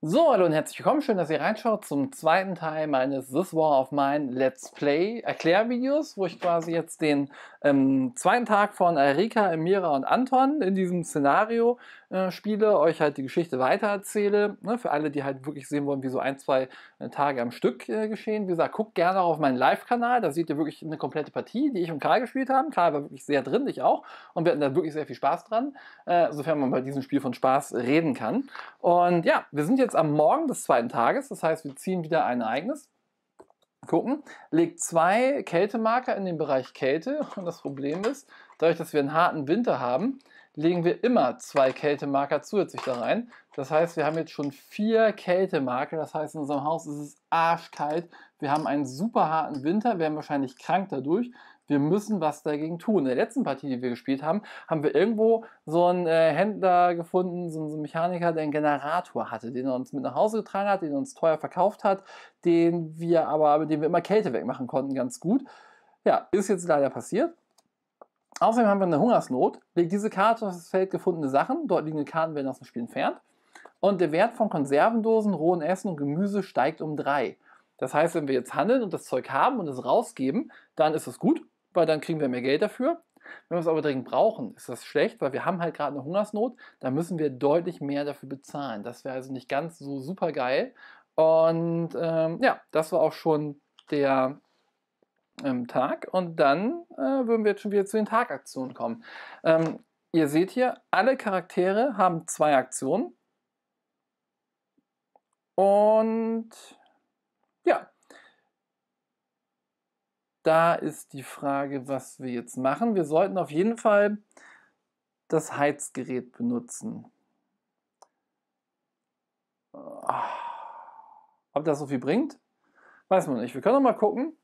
So, hallo und herzlich willkommen. Schön, dass ihr reinschaut zum zweiten Teil meines This War of Mine Let's Play Erklärvideos, wo ich quasi jetzt den ähm, zweiten Tag von Erika, Emira und Anton in diesem Szenario äh, spiele, euch halt die Geschichte weitererzähle. Ne, für alle, die halt wirklich sehen wollen, wie so ein, zwei äh, Tage am Stück äh, geschehen. Wie gesagt, guckt gerne auch auf meinen Live-Kanal. Da seht ihr wirklich eine komplette Partie, die ich und Karl gespielt haben. Karl war wirklich sehr drin, ich auch. Und wir hatten da wirklich sehr viel Spaß dran, äh, sofern man bei diesem Spiel von Spaß reden kann. Und ja, wir sind jetzt am Morgen des zweiten Tages. Das heißt, wir ziehen wieder ein Ereignis gucken, legt zwei Kältemarker in den Bereich Kälte. Und das Problem ist, dadurch, dass wir einen harten Winter haben, legen wir immer zwei Kältemarker zusätzlich da rein. Das heißt, wir haben jetzt schon vier Kältemarker. Das heißt, in unserem Haus ist es arschkalt. Wir haben einen super harten Winter, werden wahrscheinlich krank dadurch wir müssen was dagegen tun. In der letzten Partie, die wir gespielt haben, haben wir irgendwo so einen äh, Händler gefunden, so, so einen Mechaniker, der einen Generator hatte, den er uns mit nach Hause getragen hat, den er uns teuer verkauft hat, den wir aber, mit dem wir immer Kälte wegmachen konnten, ganz gut. Ja, ist jetzt leider passiert. Außerdem haben wir eine Hungersnot. Legt diese Karte auf das Feld gefundene Sachen. Dort liegende Karten werden aus dem Spiel entfernt. Und der Wert von Konservendosen, rohen Essen und Gemüse steigt um 3. Das heißt, wenn wir jetzt handeln und das Zeug haben und es rausgeben, dann ist es gut weil dann kriegen wir mehr Geld dafür. Wenn wir es aber dringend brauchen, ist das schlecht, weil wir haben halt gerade eine Hungersnot, dann müssen wir deutlich mehr dafür bezahlen. Das wäre also nicht ganz so super geil. Und ähm, ja, das war auch schon der ähm, Tag. Und dann äh, würden wir jetzt schon wieder zu den Tagaktionen kommen. Ähm, ihr seht hier, alle Charaktere haben zwei Aktionen. Und ja, da ist die Frage, was wir jetzt machen. Wir sollten auf jeden Fall das Heizgerät benutzen. Ah, ob das so viel bringt? Weiß man nicht. Wir können noch mal gucken.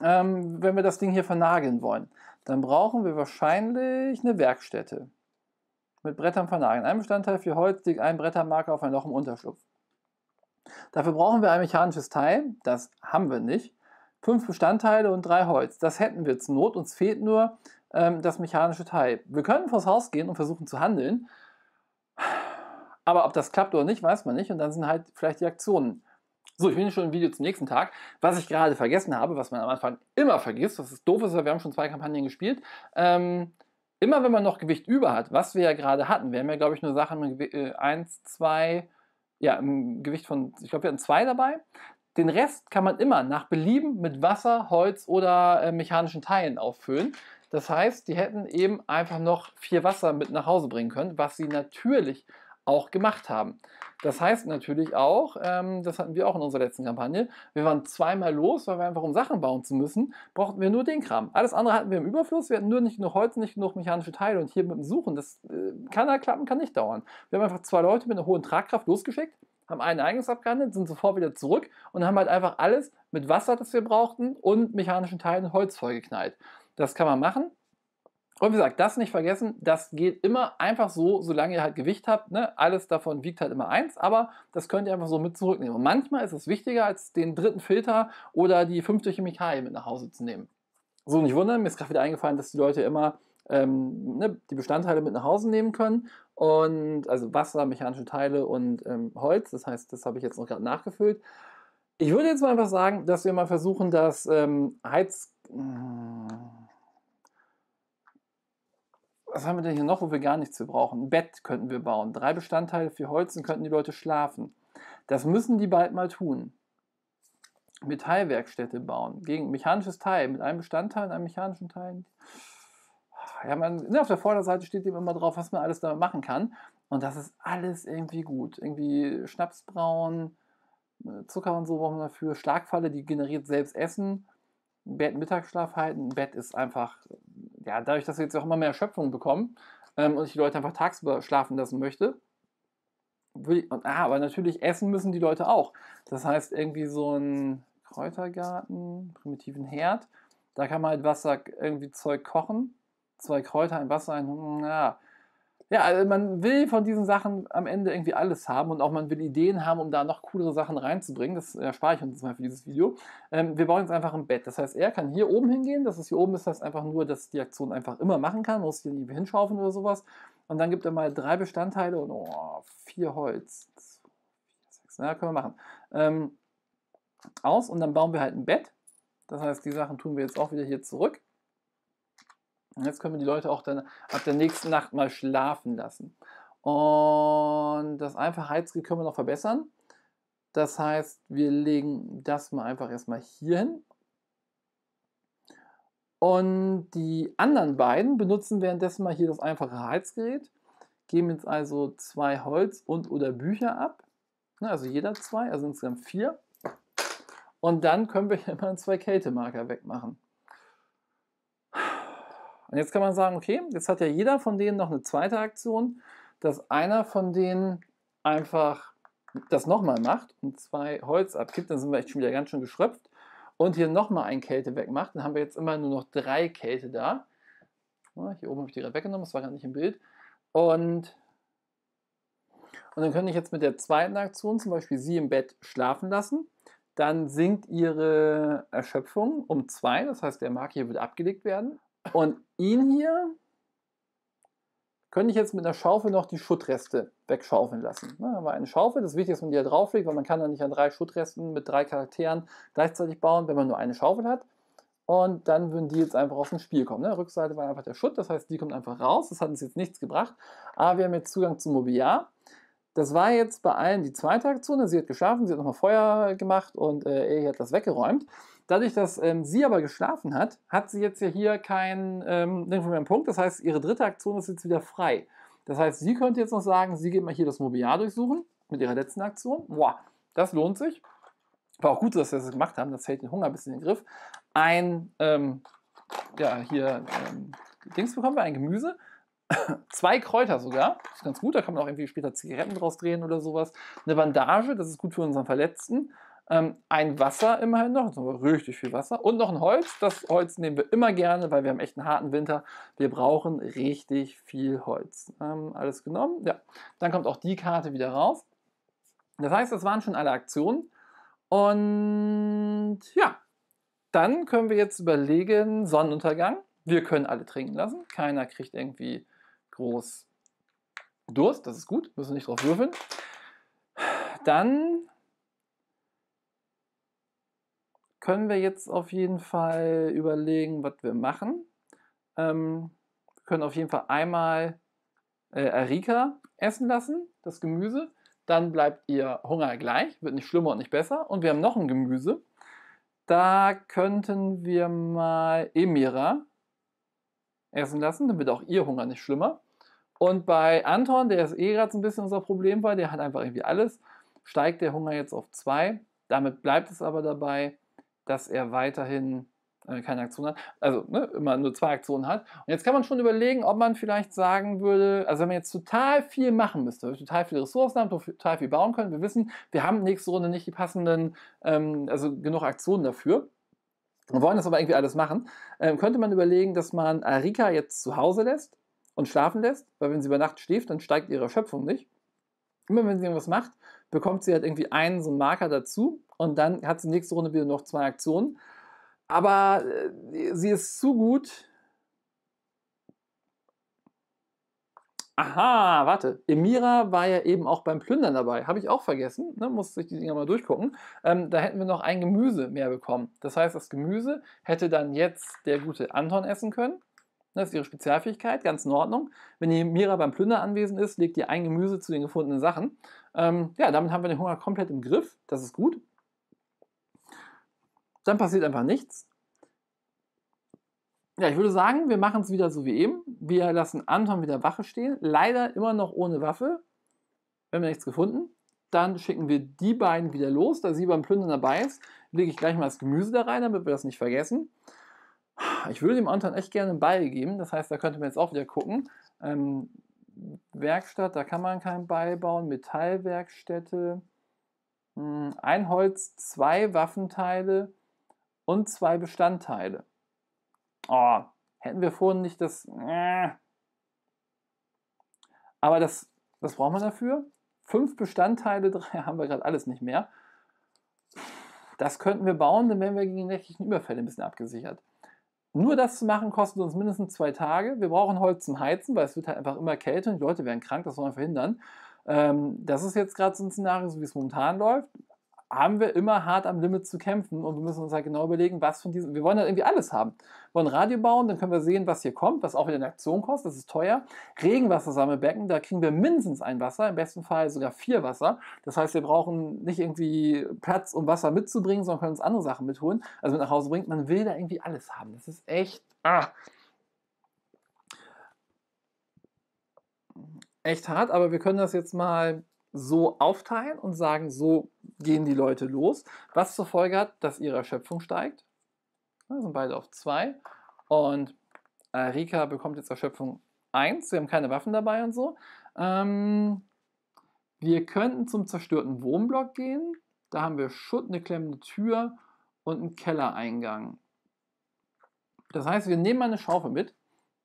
Ähm, wenn wir das Ding hier vernageln wollen, dann brauchen wir wahrscheinlich eine Werkstätte. Mit Brettern vernageln. Ein Bestandteil für Holz liegt ein Brettermarker auf ein Loch im Unterschlupf. Dafür brauchen wir ein mechanisches Teil. Das haben wir nicht fünf Bestandteile und drei Holz. Das hätten wir zur Not, uns fehlt nur ähm, das mechanische Teil. Wir können vors Haus gehen und versuchen zu handeln, aber ob das klappt oder nicht, weiß man nicht und dann sind halt vielleicht die Aktionen. So, ich bin schon im Video zum nächsten Tag. Was ich gerade vergessen habe, was man am Anfang immer vergisst, was ist doof ist, weil wir haben schon zwei Kampagnen gespielt, ähm, immer wenn man noch Gewicht über hat, was wir ja gerade hatten, wir haben ja, glaube ich, nur Sachen mit 1, 2, ja, im Gewicht von, ich glaube, wir hatten zwei dabei, den Rest kann man immer nach Belieben mit Wasser, Holz oder äh, mechanischen Teilen auffüllen. Das heißt, die hätten eben einfach noch viel Wasser mit nach Hause bringen können, was sie natürlich auch gemacht haben. Das heißt natürlich auch, ähm, das hatten wir auch in unserer letzten Kampagne, wir waren zweimal los, weil wir einfach um Sachen bauen zu müssen, brauchten wir nur den Kram. Alles andere hatten wir im Überfluss, wir hatten nur nicht genug Holz, nicht genug mechanische Teile und hier mit dem Suchen, das äh, kann da klappen, kann nicht dauern. Wir haben einfach zwei Leute mit einer hohen Tragkraft losgeschickt, haben einen Ereignis abgehandelt, sind sofort wieder zurück und haben halt einfach alles mit Wasser, das wir brauchten, und mechanischen Teilen Holz vollgeknallt. Das kann man machen. Und wie gesagt, das nicht vergessen, das geht immer einfach so, solange ihr halt Gewicht habt. Ne? Alles davon wiegt halt immer eins, aber das könnt ihr einfach so mit zurücknehmen. Und manchmal ist es wichtiger, als den dritten Filter oder die fünfte Chemikalie mit nach Hause zu nehmen. So, nicht wundern, mir ist gerade wieder eingefallen, dass die Leute immer ähm, ne, die Bestandteile mit nach Hause nehmen können. Und also Wasser, mechanische Teile und ähm, Holz. Das heißt, das habe ich jetzt noch gerade nachgefüllt. Ich würde jetzt mal einfach sagen, dass wir mal versuchen, das ähm, Heiz. Hm, was haben wir denn hier noch, wo wir gar nichts für brauchen? Ein Bett könnten wir bauen. Drei Bestandteile für Holz und könnten die Leute schlafen. Das müssen die bald mal tun. Metallwerkstätte bauen. Gegen mechanisches Teil. Mit einem Bestandteil und einem mechanischen Teil ja, man, ne, auf der Vorderseite steht eben immer drauf, was man alles damit machen kann. Und das ist alles irgendwie gut. Irgendwie Schnapsbrauen, äh, Zucker und so brauchen wir dafür. Schlagfalle, die generiert selbst Essen. Bett, Mittagsschlaf halten. Bett ist einfach, ja, dadurch, dass wir jetzt auch immer mehr Erschöpfung bekommen ähm, und ich die Leute einfach tagsüber schlafen lassen möchte. Ich, und, ah, aber natürlich essen müssen die Leute auch. Das heißt, irgendwie so ein Kräutergarten, primitiven Herd. Da kann man halt Wasser, irgendwie Zeug kochen zwei Kräuter, ein Wasser, ein. Ja. Hm, ja, also man will von diesen Sachen am Ende irgendwie alles haben und auch man will Ideen haben, um da noch coolere Sachen reinzubringen. Das äh, erspare ich uns mal für dieses Video. Ähm, wir bauen jetzt einfach ein Bett. Das heißt, er kann hier oben hingehen. Das ist hier oben, ist das einfach nur, dass die Aktion einfach immer machen kann. Man muss hier nie hinschaufen oder sowas. Und dann gibt er mal drei Bestandteile und oh, vier Holz. Ja, können wir machen. Ähm, aus und dann bauen wir halt ein Bett. Das heißt, die Sachen tun wir jetzt auch wieder hier zurück. Und jetzt können wir die Leute auch dann ab der nächsten Nacht mal schlafen lassen. Und das einfache Heizkrieg können wir noch verbessern. Das heißt, wir legen das mal einfach erstmal hier hin. Und die anderen beiden benutzen währenddessen mal hier das einfache Heizgerät. Geben jetzt also zwei Holz und oder Bücher ab. Ne, also jeder zwei, also insgesamt vier. Und dann können wir hier mal zwei Kältemarker wegmachen. Und jetzt kann man sagen, okay, jetzt hat ja jeder von denen noch eine zweite Aktion, dass einer von denen einfach das nochmal macht und zwei Holz abgibt, dann sind wir echt schon wieder ganz schön geschröpft und hier nochmal ein Kälte wegmacht, dann haben wir jetzt immer nur noch drei Kälte da. Oh, hier oben habe ich die gerade weggenommen, das war gar nicht im Bild. Und, und dann könnte ich jetzt mit der zweiten Aktion zum Beispiel sie im Bett schlafen lassen. Dann sinkt ihre Erschöpfung um zwei, das heißt, der Mark hier wird abgelegt werden. Und ihn hier könnte ich jetzt mit einer Schaufel noch die Schuttreste wegschaufeln lassen. Da haben wir eine Schaufel, das ist wichtig, dass man die da drauflegt, weil man kann ja nicht an drei Schuttresten mit drei Charakteren gleichzeitig bauen, wenn man nur eine Schaufel hat. Und dann würden die jetzt einfach aus dem Spiel kommen. Ne? Rückseite war einfach der Schutt, das heißt, die kommt einfach raus. Das hat uns jetzt nichts gebracht. Aber wir haben jetzt Zugang zum Mobiliar. Das war jetzt bei allen die zweite Aktion. Sie hat geschlafen, sie hat nochmal Feuer gemacht und äh, er hat das weggeräumt. Dadurch, dass ähm, sie aber geschlafen hat, hat sie jetzt ja hier keinen ähm, Punkt. Das heißt, ihre dritte Aktion ist jetzt wieder frei. Das heißt, sie könnte jetzt noch sagen, sie geht mal hier das Mobiliar durchsuchen mit ihrer letzten Aktion. Boah, das lohnt sich. War auch gut, dass wir das gemacht haben. Das hält den Hunger ein bisschen in den Griff. Ein, ähm, ja, hier ähm, Dings bekommen wir, ein Gemüse zwei Kräuter sogar. Das ist ganz gut. Da kann man auch irgendwie später Zigaretten draus drehen oder sowas. Eine Bandage, das ist gut für unseren Verletzten. Ähm, ein Wasser immerhin noch, das aber richtig viel Wasser. Und noch ein Holz. Das Holz nehmen wir immer gerne, weil wir haben echt einen harten Winter. Wir brauchen richtig viel Holz. Ähm, alles genommen. Ja, dann kommt auch die Karte wieder raus. Das heißt, das waren schon alle Aktionen. Und ja, dann können wir jetzt überlegen, Sonnenuntergang. Wir können alle trinken lassen. Keiner kriegt irgendwie groß Durst, das ist gut, müssen nicht drauf würfeln. Dann können wir jetzt auf jeden Fall überlegen, was wir machen. Ähm, wir können auf jeden Fall einmal äh, Erika essen lassen, das Gemüse. Dann bleibt ihr Hunger gleich, wird nicht schlimmer und nicht besser. Und wir haben noch ein Gemüse. Da könnten wir mal Emira essen lassen, dann wird auch ihr Hunger nicht schlimmer. Und bei Anton, der ist eh gerade so ein bisschen unser Problem war, der hat einfach irgendwie alles, steigt der Hunger jetzt auf zwei. Damit bleibt es aber dabei, dass er weiterhin äh, keine Aktion hat, also ne, immer nur zwei Aktionen hat. Und jetzt kann man schon überlegen, ob man vielleicht sagen würde, also wenn man jetzt total viel machen müsste, total viele Ressourcen haben, total viel bauen können, wir wissen, wir haben nächste Runde nicht die passenden, ähm, also genug Aktionen dafür und wollen das aber irgendwie alles machen, ähm, könnte man überlegen, dass man Arika jetzt zu Hause lässt und schlafen lässt, weil wenn sie über Nacht schläft, dann steigt ihre Erschöpfung nicht. Immer wenn sie irgendwas macht, bekommt sie halt irgendwie einen so einen Marker dazu und dann hat sie nächste Runde wieder noch zwei Aktionen. Aber äh, sie ist zu gut Aha, warte. Emira war ja eben auch beim Plündern dabei. Habe ich auch vergessen. Ne? Muss sich die Dinger mal durchgucken. Ähm, da hätten wir noch ein Gemüse mehr bekommen. Das heißt, das Gemüse hätte dann jetzt der gute Anton essen können. Das ist ihre Spezialfähigkeit, ganz in Ordnung. Wenn die Mira beim Plünder anwesend ist, legt ihr ein Gemüse zu den gefundenen Sachen. Ähm, ja, damit haben wir den Hunger komplett im Griff. Das ist gut. Dann passiert einfach nichts. Ja, ich würde sagen, wir machen es wieder so wie eben. Wir lassen Anton wieder Wache stehen. Leider immer noch ohne Waffe. Wir haben nichts gefunden. Dann schicken wir die beiden wieder los. Da sie beim Plündern dabei ist, lege ich gleich mal das Gemüse da rein, damit wir das nicht vergessen. Ich würde dem Anton echt gerne einen Ball geben. Das heißt, da könnte man jetzt auch wieder gucken. Ähm, Werkstatt, da kann man keinen Ball bauen. Metallwerkstätte. Hm, ein Holz, zwei Waffenteile und zwei Bestandteile oh, hätten wir vorhin nicht das. Äh. Aber das, das brauchen wir dafür. Fünf Bestandteile, drei haben wir gerade alles nicht mehr. Das könnten wir bauen, dann wären wir gegen nächtlichen Überfälle ein bisschen abgesichert. Nur das zu machen, kostet uns mindestens zwei Tage. Wir brauchen Holz zum Heizen, weil es wird halt einfach immer kälter und die Leute werden krank, das wollen wir verhindern. Ähm, das ist jetzt gerade so ein Szenario, so wie es momentan läuft haben wir immer hart am Limit zu kämpfen und wir müssen uns halt genau überlegen, was von diesem. Wir wollen halt irgendwie alles haben. Wir wollen Radio bauen, dann können wir sehen, was hier kommt, was auch wieder eine Aktion kostet, das ist teuer. Regenwassersammelbecken, da kriegen wir mindestens ein Wasser, im besten Fall sogar vier Wasser. Das heißt, wir brauchen nicht irgendwie Platz, um Wasser mitzubringen, sondern können uns andere Sachen mitholen, also mit nach Hause bringt. Man will da irgendwie alles haben. Das ist echt. Ah. Echt hart, aber wir können das jetzt mal so aufteilen und sagen, so gehen die Leute los, was zur Folge hat, dass ihre Erschöpfung steigt. Da sind beide auf 2 und äh, Rika bekommt jetzt Erschöpfung 1, sie haben keine Waffen dabei und so. Ähm, wir könnten zum zerstörten Wohnblock gehen, da haben wir Schutt, eine klemmende Tür und einen Kellereingang. Das heißt, wir nehmen eine Schaufel mit,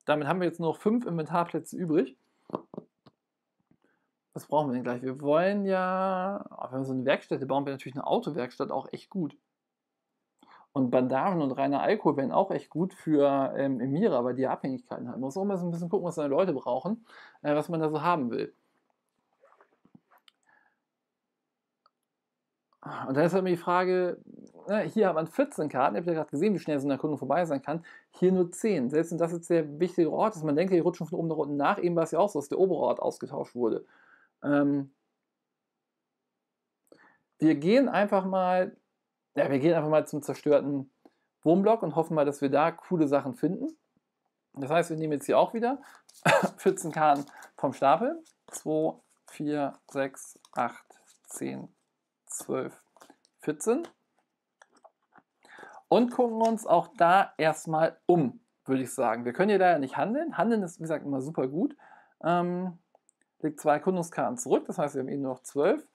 damit haben wir jetzt nur noch 5 Inventarplätze übrig was brauchen wir denn gleich? Wir wollen ja, oh, wenn wir so eine Werkstätte bauen, wäre natürlich eine Autowerkstatt auch echt gut. Und Bandagen und reiner Alkohol wären auch echt gut für ähm, Emira, weil die Abhängigkeiten haben. Halt. Man muss auch mal so ein bisschen gucken, was seine Leute brauchen, äh, was man da so haben will. Und dann ist halt immer die Frage, na, ne, hier hat man 14 Karten, ihr habt ja gerade gesehen, wie schnell so eine Erkundung vorbei sein kann, hier nur 10. Selbst wenn das jetzt der wichtige Ort ist, man denkt, die rutschen von oben nach unten nach, eben war es ja auch so, dass der obere Ort ausgetauscht wurde. Ähm, wir gehen einfach mal, ja, wir gehen einfach mal zum zerstörten Wohnblock und hoffen mal, dass wir da coole Sachen finden. Das heißt, wir nehmen jetzt hier auch wieder 14 Karten vom Stapel. 2, 4, 6, 8, 10, 12, 14. Und gucken uns auch da erstmal um, würde ich sagen. Wir können hier leider nicht handeln. Handeln ist, wie gesagt, immer super gut. Ähm, legt zwei Erkundungskarten zurück, das heißt, wir haben eben nur noch 12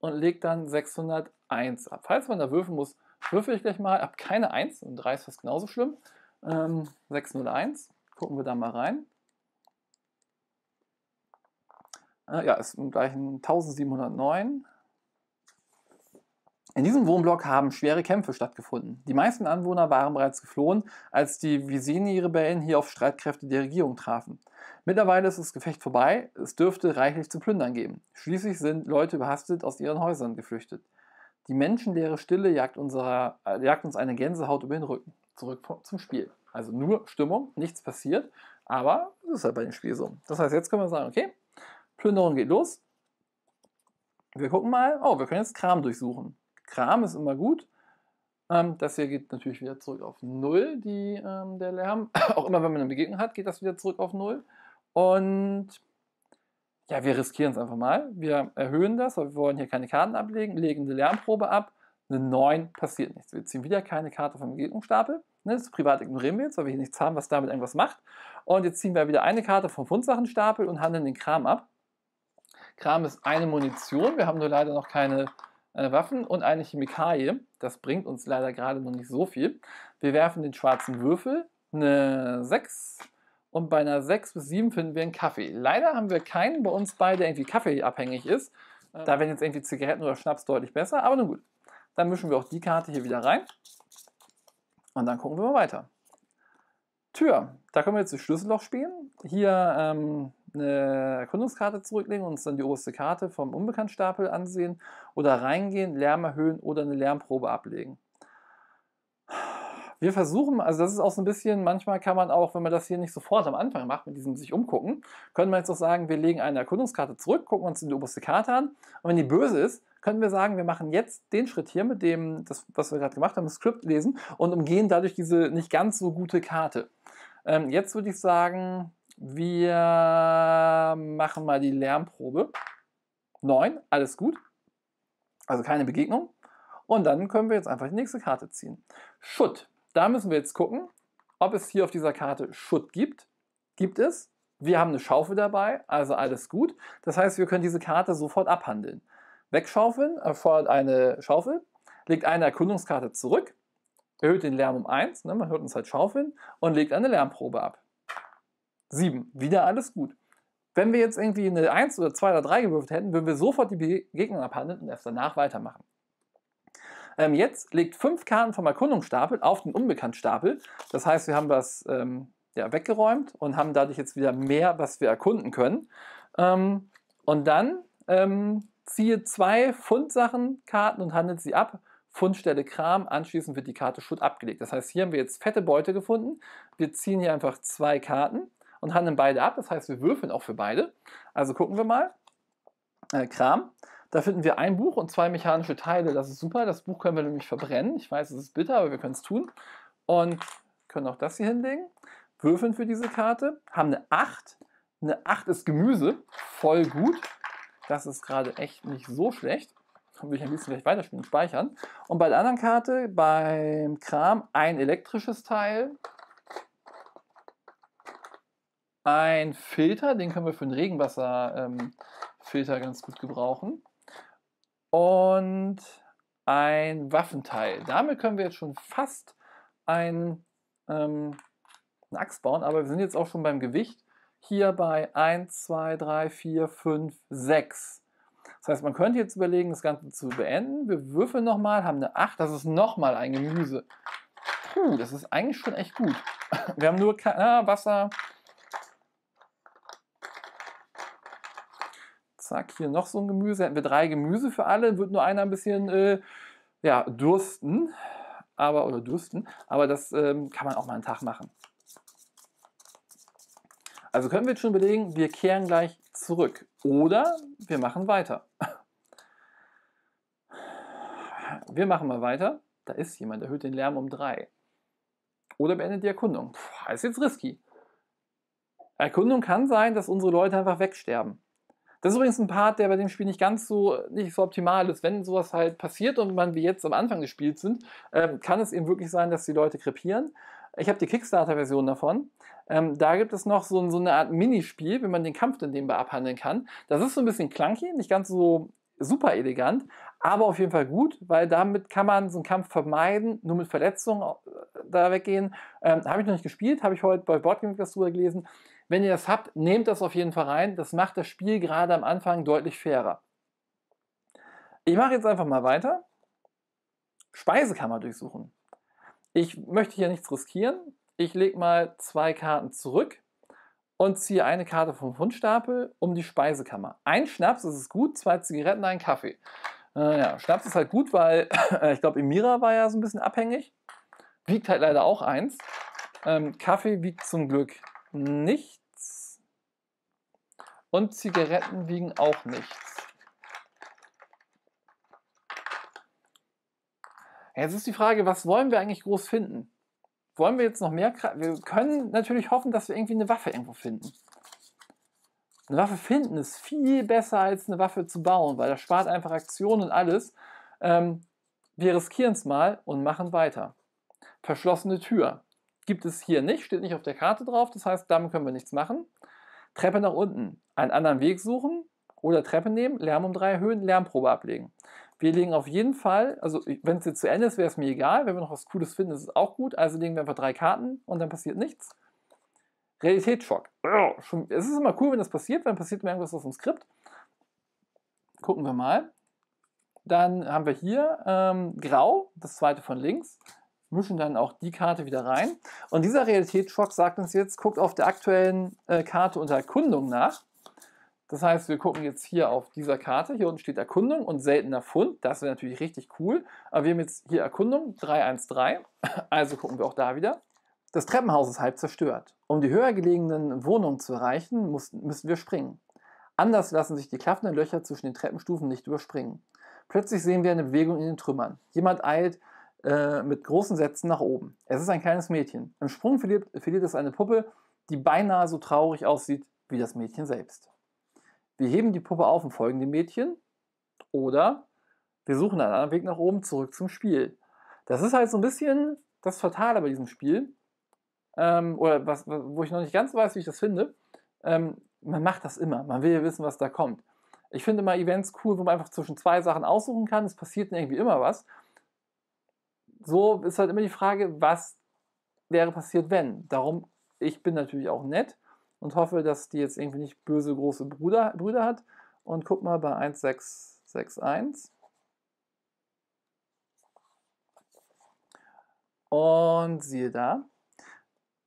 und legt dann 601 ab. Falls man da würfeln muss, würfel ich gleich mal, ab keine 1 und 3 ist fast genauso schlimm. Ähm, 601, gucken wir da mal rein. Äh, ja, ist im gleichen 1709. In diesem Wohnblock haben schwere Kämpfe stattgefunden. Die meisten Anwohner waren bereits geflohen, als die Viseni-Rebellen hier auf Streitkräfte der Regierung trafen. Mittlerweile ist das Gefecht vorbei, es dürfte reichlich zu plündern geben. Schließlich sind Leute überhastet aus ihren Häusern geflüchtet. Die menschenleere Stille jagt, unserer, äh, jagt uns eine Gänsehaut über den Rücken. Zurück zum Spiel. Also nur Stimmung, nichts passiert, aber das ist halt bei dem Spiel so. Das heißt, jetzt können wir sagen, okay, Plünderung geht los. Wir gucken mal, oh, wir können jetzt Kram durchsuchen. Kram ist immer gut. Ähm, das hier geht natürlich wieder zurück auf Null, die, ähm, der Lärm. Auch immer, wenn man eine Begegnung hat, geht das wieder zurück auf Null. Und ja, wir riskieren es einfach mal. Wir erhöhen das, aber wir wollen hier keine Karten ablegen, legen eine Lernprobe ab. Eine 9 passiert nichts. Wir ziehen wieder keine Karte vom Begegnungsstapel. Ne, das privat ignorieren wir jetzt, weil wir hier nichts haben, was damit irgendwas macht. Und jetzt ziehen wir wieder eine Karte vom Fundsachenstapel und handeln den Kram ab. Kram ist eine Munition, wir haben nur leider noch keine äh, Waffen und eine Chemikalie. Das bringt uns leider gerade noch nicht so viel. Wir werfen den schwarzen Würfel, eine 6, und bei einer 6 bis 7 finden wir einen Kaffee. Leider haben wir keinen bei uns bei, der irgendwie kaffeeabhängig ist. Da wären jetzt irgendwie Zigaretten oder Schnaps deutlich besser, aber nun gut. Dann mischen wir auch die Karte hier wieder rein und dann gucken wir mal weiter. Tür, da können wir jetzt das Schlüsselloch spielen. Hier ähm, eine Erkundungskarte zurücklegen und uns dann die oberste Karte vom Unbekanntstapel ansehen oder reingehen, Lärm erhöhen oder eine Lärmprobe ablegen. Wir versuchen, also das ist auch so ein bisschen, manchmal kann man auch, wenn man das hier nicht sofort am Anfang macht, mit diesem sich umgucken, können wir jetzt auch sagen, wir legen eine Erkundungskarte zurück, gucken uns die oberste Karte an und wenn die böse ist, können wir sagen, wir machen jetzt den Schritt hier mit dem, das, was wir gerade gemacht haben, das Skript lesen und umgehen dadurch diese nicht ganz so gute Karte. Ähm, jetzt würde ich sagen, wir machen mal die Lärmprobe. 9, alles gut. Also keine Begegnung. Und dann können wir jetzt einfach die nächste Karte ziehen. Schutt da müssen wir jetzt gucken, ob es hier auf dieser Karte Schutt gibt. Gibt es. Wir haben eine Schaufel dabei, also alles gut. Das heißt, wir können diese Karte sofort abhandeln. Wegschaufeln erfordert äh, eine Schaufel, legt eine Erkundungskarte zurück, erhöht den Lärm um 1, ne, man hört uns halt schaufeln, und legt eine Lärmprobe ab. 7, wieder alles gut. Wenn wir jetzt irgendwie eine 1 oder 2 oder 3 gewürfelt hätten, würden wir sofort die Begegnung abhandeln und erst danach weitermachen. Ähm, jetzt legt fünf Karten vom Erkundungsstapel auf den Unbekanntstapel. Das heißt, wir haben was ähm, ja, weggeräumt und haben dadurch jetzt wieder mehr, was wir erkunden können. Ähm, und dann ähm, ziehe zwei Fundsachenkarten und handelt sie ab. Fundstelle Kram, anschließend wird die Karte Schutt abgelegt. Das heißt, hier haben wir jetzt fette Beute gefunden. Wir ziehen hier einfach zwei Karten und handeln beide ab. Das heißt, wir würfeln auch für beide. Also gucken wir mal. Äh, Kram. Da finden wir ein Buch und zwei mechanische Teile. Das ist super. Das Buch können wir nämlich verbrennen. Ich weiß, es ist bitter, aber wir können es tun. Und können auch das hier hinlegen. Würfeln für diese Karte. Haben eine 8. Eine 8 ist Gemüse. Voll gut. Das ist gerade echt nicht so schlecht. Dann würde ich am liebsten gleich weiterspielen und speichern. Und bei der anderen Karte, beim Kram, ein elektrisches Teil. Ein Filter, den können wir für einen Regenwasserfilter ähm, ganz gut gebrauchen und ein Waffenteil. Damit können wir jetzt schon fast ein, ähm, eine Axt bauen, aber wir sind jetzt auch schon beim Gewicht. Hier bei 1, 2, 3, 4, 5, 6. Das heißt, man könnte jetzt überlegen, das Ganze zu beenden. Wir würfeln nochmal, haben eine 8, das ist nochmal ein Gemüse. Puh, das ist eigentlich schon echt gut. Wir haben nur ah, Wasser, zack, hier noch so ein Gemüse. Hätten wir drei Gemüse für alle, wird nur einer ein bisschen äh, ja, dursten. Aber, oder dürsten, aber das ähm, kann man auch mal einen Tag machen. Also können wir jetzt schon belegen, wir kehren gleich zurück. Oder wir machen weiter. Wir machen mal weiter. Da ist jemand, erhöht den Lärm um drei. Oder beendet die Erkundung. Puh, ist jetzt risky. Erkundung kann sein, dass unsere Leute einfach wegsterben. Das ist übrigens ein Part, der bei dem Spiel nicht ganz so, nicht so optimal ist. Wenn sowas halt passiert und man wie jetzt am Anfang gespielt sind, ähm, kann es eben wirklich sein, dass die Leute krepieren. Ich habe die Kickstarter-Version davon. Ähm, da gibt es noch so, so eine Art Minispiel, wenn man den Kampf in dem wir abhandeln kann. Das ist so ein bisschen clunky, nicht ganz so super elegant, aber auf jeden Fall gut, weil damit kann man so einen Kampf vermeiden, nur mit Verletzungen äh, da weggehen. Ähm, habe ich noch nicht gespielt, habe ich heute bei Boardgame drüber gelesen. Wenn ihr das habt, nehmt das auf jeden Fall rein. Das macht das Spiel gerade am Anfang deutlich fairer. Ich mache jetzt einfach mal weiter. Speisekammer durchsuchen. Ich möchte hier nichts riskieren. Ich lege mal zwei Karten zurück und ziehe eine Karte vom Fundstapel um die Speisekammer. Ein Schnaps ist es gut, zwei Zigaretten, ein Kaffee. Äh, ja, Schnaps ist halt gut, weil ich glaube, Emira war ja so ein bisschen abhängig. Wiegt halt leider auch eins. Ähm, Kaffee wiegt zum Glück nicht. Und Zigaretten wiegen auch nichts. Jetzt ist die Frage, was wollen wir eigentlich groß finden? Wollen wir jetzt noch mehr? Wir können natürlich hoffen, dass wir irgendwie eine Waffe irgendwo finden. Eine Waffe finden ist viel besser als eine Waffe zu bauen, weil das spart einfach Aktionen und alles. Ähm, wir riskieren es mal und machen weiter. Verschlossene Tür. Gibt es hier nicht, steht nicht auf der Karte drauf, das heißt, damit können wir nichts machen. Treppe nach unten, einen anderen Weg suchen oder Treppe nehmen, Lärm um drei erhöhen, Lärmprobe ablegen. Wir legen auf jeden Fall, also wenn es jetzt zu Ende ist, wäre es mir egal. Wenn wir noch was Cooles finden, ist es auch gut. Also legen wir einfach drei Karten und dann passiert nichts. Realitätsschock. Es ist immer cool, wenn das passiert, wenn passiert mir irgendwas aus dem Skript. Gucken wir mal. Dann haben wir hier ähm, Grau, das zweite von links mischen dann auch die Karte wieder rein. Und dieser Realitätsschock sagt uns jetzt, guckt auf der aktuellen äh, Karte unter Erkundung nach. Das heißt, wir gucken jetzt hier auf dieser Karte. Hier unten steht Erkundung und seltener Fund. Das wäre natürlich richtig cool. Aber wir haben jetzt hier Erkundung 313. Also gucken wir auch da wieder. Das Treppenhaus ist halb zerstört. Um die höher gelegenen Wohnungen zu erreichen, mussten, müssen wir springen. Anders lassen sich die klaffenden Löcher zwischen den Treppenstufen nicht überspringen. Plötzlich sehen wir eine Bewegung in den Trümmern. Jemand eilt äh, mit großen Sätzen nach oben. Es ist ein kleines Mädchen. Im Sprung verliert, verliert es eine Puppe, die beinahe so traurig aussieht wie das Mädchen selbst. Wir heben die Puppe auf und folgen dem Mädchen. Oder wir suchen einen anderen Weg nach oben, zurück zum Spiel. Das ist halt so ein bisschen das Fatale bei diesem Spiel. Ähm, oder was, wo ich noch nicht ganz weiß, wie ich das finde. Ähm, man macht das immer. Man will ja wissen, was da kommt. Ich finde mal Events cool, wo man einfach zwischen zwei Sachen aussuchen kann. Es passiert irgendwie immer was so ist halt immer die Frage, was wäre passiert, wenn. Darum, ich bin natürlich auch nett und hoffe, dass die jetzt irgendwie nicht böse große Bruder, Brüder hat. Und guck mal bei 1661. Und siehe da,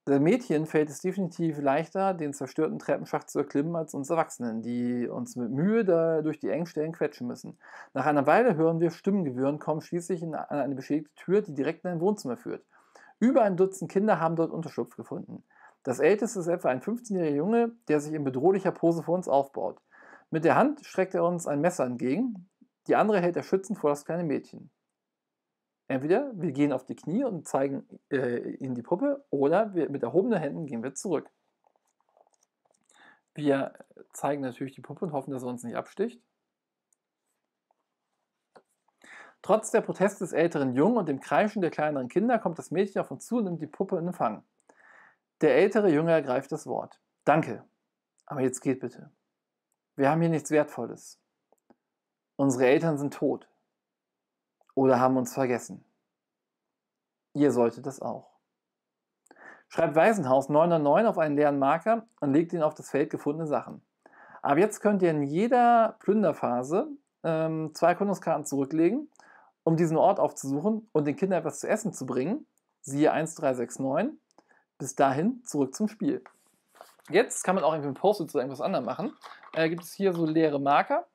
Mädchen fällt es definitiv leichter, den zerstörten Treppenschacht zu erklimmen, als uns Erwachsenen, die uns mit Mühe da durch die Engstellen quetschen müssen. Nach einer Weile hören wir Stimmengewirren kommen schließlich an eine beschädigte Tür, die direkt in ein Wohnzimmer führt. Über ein Dutzend Kinder haben dort Unterschlupf gefunden. Das älteste ist etwa ein 15-jähriger Junge, der sich in bedrohlicher Pose vor uns aufbaut. Mit der Hand streckt er uns ein Messer entgegen, die andere hält er schützend vor das kleine Mädchen. Entweder wir gehen auf die Knie und zeigen äh, ihnen die Puppe oder wir, mit erhobenen Händen gehen wir zurück. Wir zeigen natürlich die Puppe und hoffen, dass er uns nicht absticht. Trotz der Proteste des älteren Jungen und dem Kreischen der kleineren Kinder kommt das Mädchen auf uns zu und nimmt die Puppe in Empfang. Der ältere Junge ergreift das Wort. Danke, aber jetzt geht bitte. Wir haben hier nichts Wertvolles. Unsere Eltern sind tot oder haben uns vergessen. Ihr solltet es auch. Schreibt Waisenhaus 999 auf einen leeren Marker und legt ihn auf das Feld gefundene Sachen. Aber jetzt könnt ihr in jeder Plünderphase ähm, zwei Erkundungskarten zurücklegen, um diesen Ort aufzusuchen und den Kindern etwas zu essen zu bringen. Siehe 1369. Bis dahin zurück zum Spiel. Jetzt kann man auch irgendwie ein Post-it zu irgendwas anderem machen. Äh, gibt es hier so leere Marker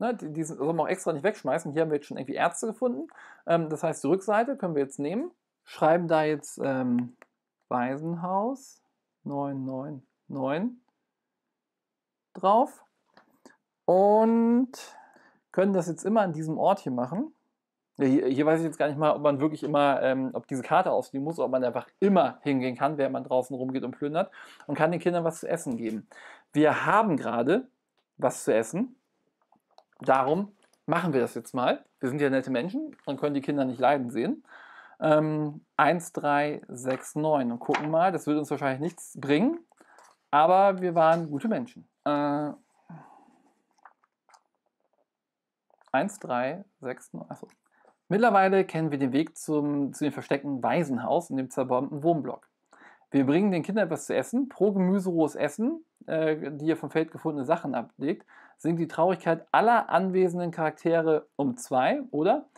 Ne, die, die soll man auch extra nicht wegschmeißen. Hier haben wir jetzt schon irgendwie Ärzte gefunden. Ähm, das heißt, die Rückseite können wir jetzt nehmen, schreiben da jetzt ähm, Waisenhaus 999 drauf und können das jetzt immer an diesem Ort hier machen. Hier, hier weiß ich jetzt gar nicht mal, ob man wirklich immer, ähm, ob diese Karte ausliegen muss, ob man einfach immer hingehen kann, während man draußen rumgeht und plündert und kann den Kindern was zu essen geben. Wir haben gerade was zu essen darum machen wir das jetzt mal. Wir sind ja nette Menschen, dann können die Kinder nicht leiden sehen. Ähm, 1, 3, 6, 9 und gucken mal, das würde uns wahrscheinlich nichts bringen, aber wir waren gute Menschen. Äh, 1, 3, 6, 9, achso. Mittlerweile kennen wir den Weg zum, zu dem versteckten Waisenhaus in dem zerbombten Wohnblock. Wir bringen den Kindern etwas zu essen, pro Gemüse rohes Essen, äh, die ihr vom Feld gefundene Sachen ablegt, sinkt die Traurigkeit aller anwesenden Charaktere um zwei, oder?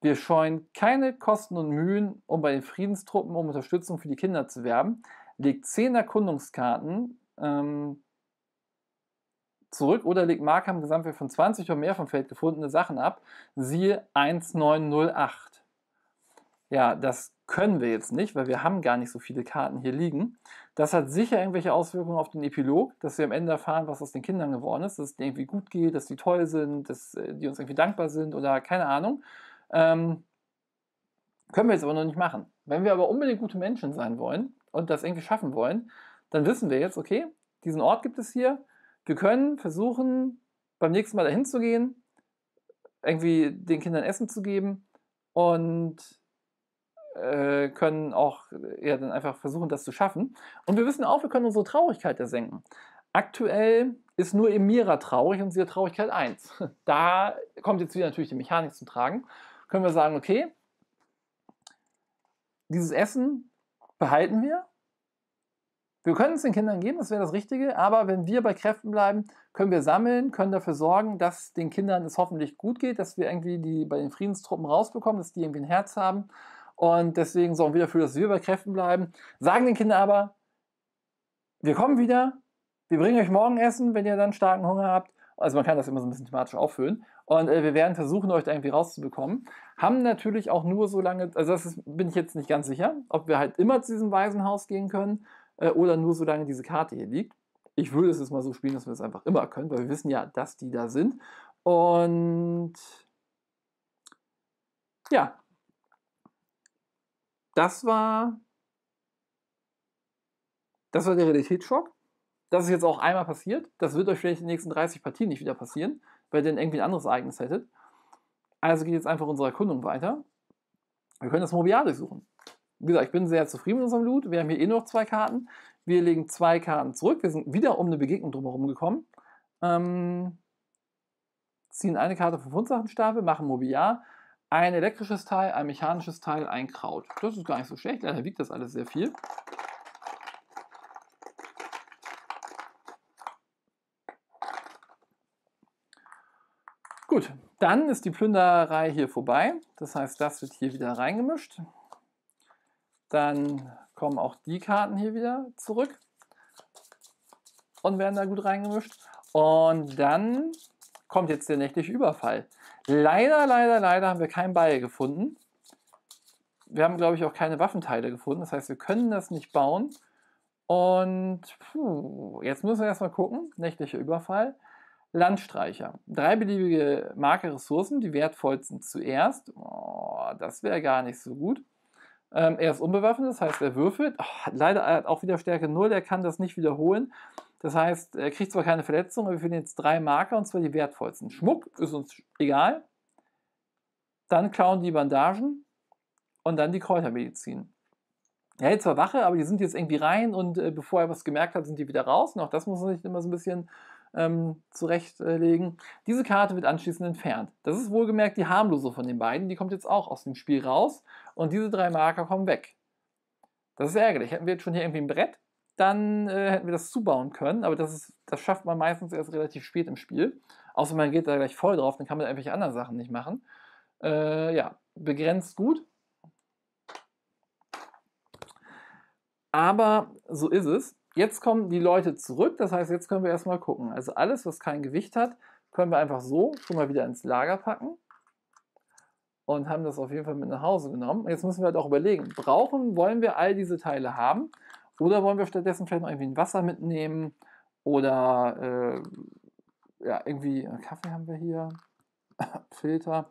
Wir scheuen keine Kosten und Mühen, um bei den Friedenstruppen um Unterstützung für die Kinder zu werben. Legt zehn Erkundungskarten ähm, zurück oder legt Mark am Gesamtwert von 20 oder mehr vom Feld gefundene Sachen ab. Siehe 1908. Ja, das können wir jetzt nicht, weil wir haben gar nicht so viele Karten hier liegen. Das hat sicher irgendwelche Auswirkungen auf den Epilog, dass wir am Ende erfahren, was aus den Kindern geworden ist, dass es denen irgendwie gut geht, dass die toll sind, dass äh, die uns irgendwie dankbar sind oder keine Ahnung. Ähm, können wir jetzt aber noch nicht machen. Wenn wir aber unbedingt gute Menschen sein wollen und das irgendwie schaffen wollen, dann wissen wir jetzt, okay, diesen Ort gibt es hier. Wir können versuchen, beim nächsten Mal dahin zu gehen, irgendwie den Kindern Essen zu geben und äh, können auch ja, dann einfach versuchen, das zu schaffen. Und wir wissen auch, wir können unsere Traurigkeit ersenken. Aktuell ist nur Emira traurig und sie hat Traurigkeit 1. Da kommt jetzt wieder natürlich die Mechanik zum Tragen. Können wir sagen, okay, dieses Essen behalten wir. Wir können es den Kindern geben, das wäre das Richtige, aber wenn wir bei Kräften bleiben, können wir sammeln, können dafür sorgen, dass den Kindern es hoffentlich gut geht, dass wir irgendwie die bei den Friedenstruppen rausbekommen, dass die irgendwie ein Herz haben und deswegen sollen wir dafür, dass wir bei Kräften bleiben. Sagen den Kindern aber, wir kommen wieder, wir bringen euch morgen Essen, wenn ihr dann starken Hunger habt. Also man kann das immer so ein bisschen thematisch auffüllen. Und äh, wir werden versuchen, euch da irgendwie rauszubekommen. Haben natürlich auch nur so lange, also das ist, bin ich jetzt nicht ganz sicher, ob wir halt immer zu diesem Waisenhaus gehen können äh, oder nur so lange diese Karte hier liegt. Ich würde es jetzt mal so spielen, dass wir es einfach immer können, weil wir wissen ja, dass die da sind. Und ja, das war. Das war der Realitätsschock. Das ist jetzt auch einmal passiert. Das wird euch vielleicht in den nächsten 30 Partien nicht wieder passieren, weil ihr dann irgendwie ein anderes Ereignis hättet. Also geht jetzt einfach unsere Erkundung weiter. Wir können das Mobiliar durchsuchen. Wie gesagt, ich bin sehr zufrieden mit unserem Loot. Wir haben hier eh noch zwei Karten. Wir legen zwei Karten zurück. Wir sind wieder um eine Begegnung drumherum gekommen. Ähm, ziehen eine Karte vom Fundsachenstapel, machen Mobiliar ein elektrisches Teil, ein mechanisches Teil, ein Kraut. Das ist gar nicht so schlecht, leider wiegt das alles sehr viel. Gut, dann ist die Plünderei hier vorbei. Das heißt, das wird hier wieder reingemischt. Dann kommen auch die Karten hier wieder zurück und werden da gut reingemischt. Und dann kommt jetzt der nächtliche Überfall. Leider, leider, leider haben wir keinen Ball gefunden. Wir haben, glaube ich, auch keine Waffenteile gefunden. Das heißt, wir können das nicht bauen. Und puh, jetzt müssen wir erstmal gucken. Nächtlicher Überfall. Landstreicher. Drei beliebige Marke Ressourcen, die wertvollsten zuerst. Oh, das wäre gar nicht so gut. Ähm, er ist unbewaffnet, das heißt, er würfelt. Oh, hat leider er hat auch wieder Stärke 0, er kann das nicht wiederholen. Das heißt, er kriegt zwar keine Verletzung, aber wir finden jetzt drei Marker und zwar die wertvollsten. Schmuck ist uns egal. Dann klauen die Bandagen und dann die Kräutermedizin. Er hält zwar Wache, aber die sind jetzt irgendwie rein und äh, bevor er was gemerkt hat, sind die wieder raus. Und auch das muss man sich immer so ein bisschen ähm, zurechtlegen. Diese Karte wird anschließend entfernt. Das ist wohlgemerkt die harmlose von den beiden. Die kommt jetzt auch aus dem Spiel raus und diese drei Marker kommen weg. Das ist ärgerlich. Hätten wir jetzt schon hier irgendwie ein Brett, dann äh, hätten wir das zubauen können, aber das, ist, das schafft man meistens erst relativ spät im Spiel. Außer man geht da gleich voll drauf, dann kann man irgendwelche anderen Sachen nicht machen. Äh, ja, begrenzt gut. Aber so ist es. Jetzt kommen die Leute zurück, das heißt, jetzt können wir erstmal gucken. Also alles, was kein Gewicht hat, können wir einfach so schon mal wieder ins Lager packen und haben das auf jeden Fall mit nach Hause genommen. Jetzt müssen wir halt auch überlegen, brauchen, wollen wir all diese Teile haben oder wollen wir stattdessen vielleicht noch irgendwie ein Wasser mitnehmen oder äh, ja, irgendwie, Kaffee haben wir hier, Filter.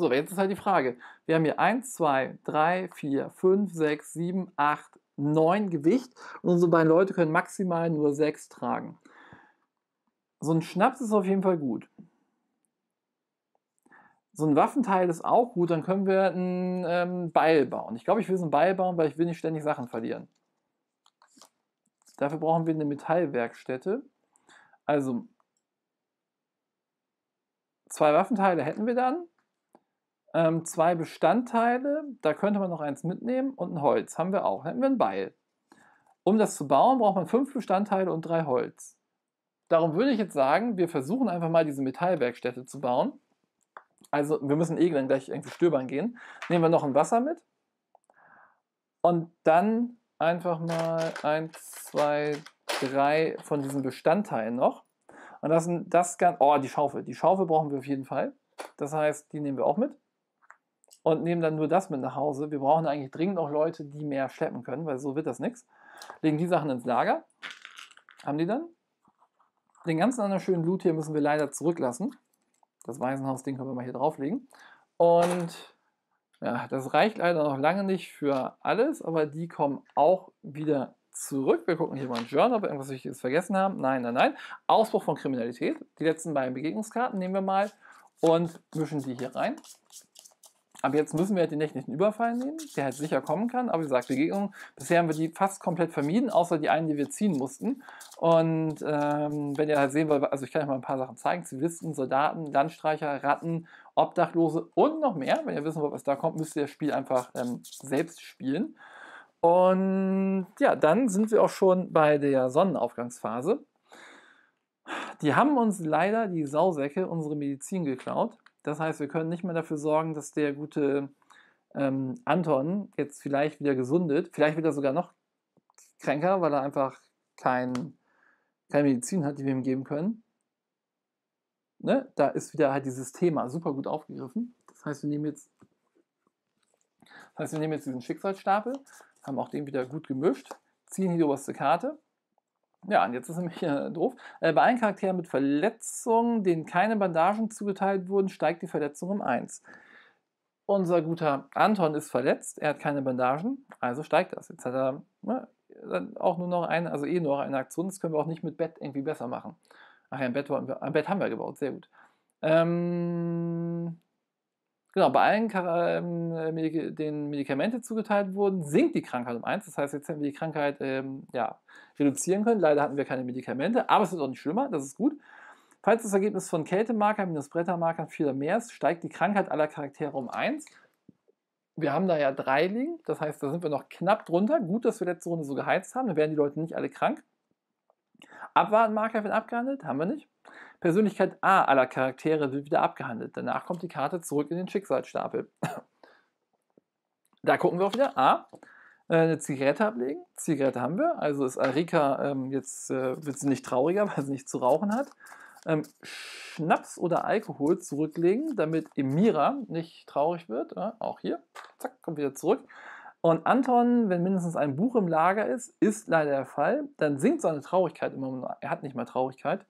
So, jetzt ist halt die Frage. Wir haben hier 1, 2, 3, 4, 5, 6, 7, 8, 9 Gewicht und unsere beiden Leute können maximal nur 6 tragen. So ein Schnaps ist auf jeden Fall gut. So ein Waffenteil ist auch gut, dann können wir einen ähm, Beil bauen. Ich glaube, ich will so einen Beil bauen, weil ich will nicht ständig Sachen verlieren. Dafür brauchen wir eine Metallwerkstätte. Also, zwei Waffenteile hätten wir dann ähm, zwei Bestandteile, da könnte man noch eins mitnehmen und ein Holz haben wir auch. Dann hätten wir ein Beil. Um das zu bauen, braucht man fünf Bestandteile und drei Holz. Darum würde ich jetzt sagen, wir versuchen einfach mal diese Metallwerkstätte zu bauen. Also wir müssen eh dann gleich irgendwie stöbern gehen. Nehmen wir noch ein Wasser mit. Und dann einfach mal ein, zwei, drei von diesen Bestandteilen noch. Und das sind das ganz. Oh, die Schaufel. Die Schaufel brauchen wir auf jeden Fall. Das heißt, die nehmen wir auch mit und nehmen dann nur das mit nach Hause. Wir brauchen eigentlich dringend auch Leute, die mehr schleppen können, weil so wird das nichts. Legen die Sachen ins Lager, haben die dann. Den ganzen anderen schönen Loot hier müssen wir leider zurücklassen. Das Waisenhaus-Ding können wir mal hier drauflegen. Und ja, das reicht leider noch lange nicht für alles, aber die kommen auch wieder zurück. Wir gucken hier mal im Journal, ob wir irgendwas Wichtiges vergessen haben. Nein, nein, nein. Ausbruch von Kriminalität. Die letzten beiden Begegnungskarten nehmen wir mal und mischen die hier rein. Aber jetzt müssen wir halt den nächtlichen Überfall nehmen, der halt sicher kommen kann. Aber wie gesagt, Begegnungen, bisher haben wir die fast komplett vermieden, außer die einen, die wir ziehen mussten. Und ähm, wenn ihr halt sehen wollt, also ich kann euch mal ein paar Sachen zeigen: Zivilisten, Soldaten, Landstreicher, Ratten, Obdachlose und noch mehr. Wenn ihr wissen wollt, was da kommt, müsst ihr das Spiel einfach ähm, selbst spielen. Und ja, dann sind wir auch schon bei der Sonnenaufgangsphase. Die haben uns leider die Sausäcke unsere Medizin geklaut. Das heißt, wir können nicht mehr dafür sorgen, dass der gute ähm, Anton jetzt vielleicht wieder gesundet, vielleicht wird er sogar noch kränker, weil er einfach kein, keine Medizin hat, die wir ihm geben können. Ne? Da ist wieder halt dieses Thema super gut aufgegriffen. Das heißt, wir nehmen jetzt, das heißt, wir nehmen jetzt diesen Schicksalsstapel, haben auch den wieder gut gemischt, ziehen hier die oberste Karte ja, und jetzt ist nämlich äh, doof. Äh, bei allen Charakteren mit Verletzungen, denen keine Bandagen zugeteilt wurden, steigt die Verletzung um 1. Unser guter Anton ist verletzt, er hat keine Bandagen, also steigt das. Jetzt hat er ne, auch nur noch eine, also eh nur noch eine Aktion, das können wir auch nicht mit Bett irgendwie besser machen. Ach ja, ein Bett, ein Bett haben wir gebaut, sehr gut. Ähm, Genau, bei allen ähm, äh, denen Medikamente zugeteilt wurden, sinkt die Krankheit um eins. Das heißt, jetzt hätten wir die Krankheit ähm, ja, reduzieren können. Leider hatten wir keine Medikamente, aber es wird auch nicht schlimmer, das ist gut. Falls das Ergebnis von Kältemarkern minus Brettermarkern viel mehr ist, steigt die Krankheit aller Charaktere um eins. Wir haben da ja drei liegen, das heißt, da sind wir noch knapp drunter. Gut, dass wir letzte Runde so geheizt haben, dann werden die Leute nicht alle krank. Abwarten, Marker wird abgehandelt, haben wir nicht. Persönlichkeit A aller Charaktere wird wieder abgehandelt. Danach kommt die Karte zurück in den Schicksalsstapel. da gucken wir auch wieder. A, äh, eine Zigarette ablegen. Zigarette haben wir. Also ist Arika ähm, jetzt äh, wird sie nicht trauriger, weil sie nicht zu rauchen hat. Ähm, Schnaps oder Alkohol zurücklegen, damit Emira nicht traurig wird. Ja, auch hier. Zack, kommt wieder zurück. Und Anton, wenn mindestens ein Buch im Lager ist, ist leider der Fall, dann sinkt seine Traurigkeit immer mehr. Er hat nicht mehr Traurigkeit.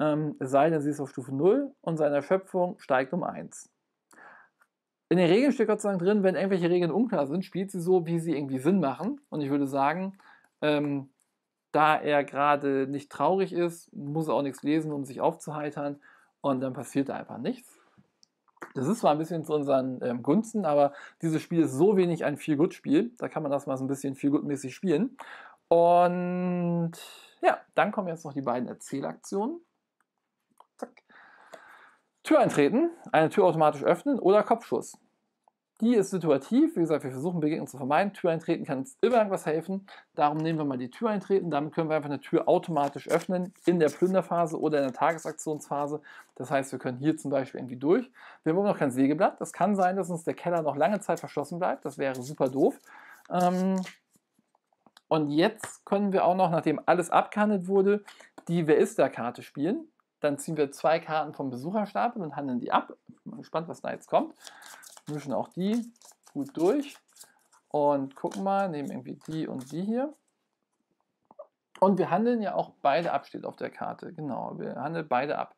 Ähm, es sei denn, sie ist auf Stufe 0 und seine Erschöpfung steigt um 1. In den Regeln steht Gott sei Dank drin, wenn irgendwelche Regeln unklar sind, spielt sie so, wie sie irgendwie Sinn machen. Und ich würde sagen, ähm, da er gerade nicht traurig ist, muss er auch nichts lesen, um sich aufzuheitern. Und dann passiert da einfach nichts. Das ist zwar ein bisschen zu unseren ähm, Gunsten, aber dieses Spiel ist so wenig ein viel gut spiel da kann man das mal so ein bisschen viel gut mäßig spielen. Und ja, dann kommen jetzt noch die beiden Erzählaktionen. Zack. Tür eintreten, eine Tür automatisch öffnen oder Kopfschuss die ist situativ, wie gesagt, wir versuchen Begegnungen zu vermeiden. Tür eintreten kann uns immer irgendwas helfen. Darum nehmen wir mal die Tür eintreten. Damit können wir einfach eine Tür automatisch öffnen in der Plünderphase oder in der Tagesaktionsphase. Das heißt, wir können hier zum Beispiel irgendwie durch. Wir haben immer noch kein Sägeblatt. Das kann sein, dass uns der Keller noch lange Zeit verschlossen bleibt. Das wäre super doof. Ähm, und jetzt können wir auch noch, nachdem alles abgehandelt wurde, die Wer ist der Karte spielen. Dann ziehen wir zwei Karten vom Besucherstapel und handeln die ab. Ich bin gespannt, was da jetzt kommt mischen auch die gut durch und gucken mal, nehmen irgendwie die und die hier. Und wir handeln ja auch beide ab, steht auf der Karte. Genau, wir handeln beide ab.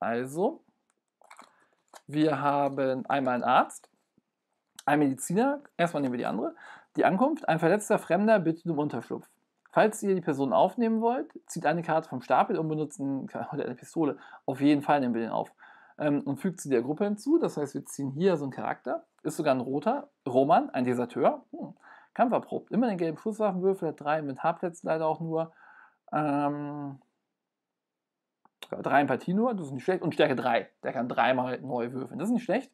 Also, wir haben einmal einen Arzt, einen Mediziner, erstmal nehmen wir die andere. Die Ankunft, ein verletzter Fremder bittet um Unterschlupf. Falls ihr die Person aufnehmen wollt, zieht eine Karte vom Stapel und benutzt eine Pistole. Auf jeden Fall nehmen wir den auf ähm, und fügt sie der Gruppe hinzu. Das heißt, wir ziehen hier so einen Charakter. Ist sogar ein roter. Roman, ein Deserteur. Hm. Kampferprobt. Immer den gelben Schusswaffenwürfel, hat drei Inventarplätze leider auch nur. Ähm, drei Partie nur, das ist nicht schlecht. Und Stärke 3. Der kann dreimal neu würfeln. Das ist nicht schlecht.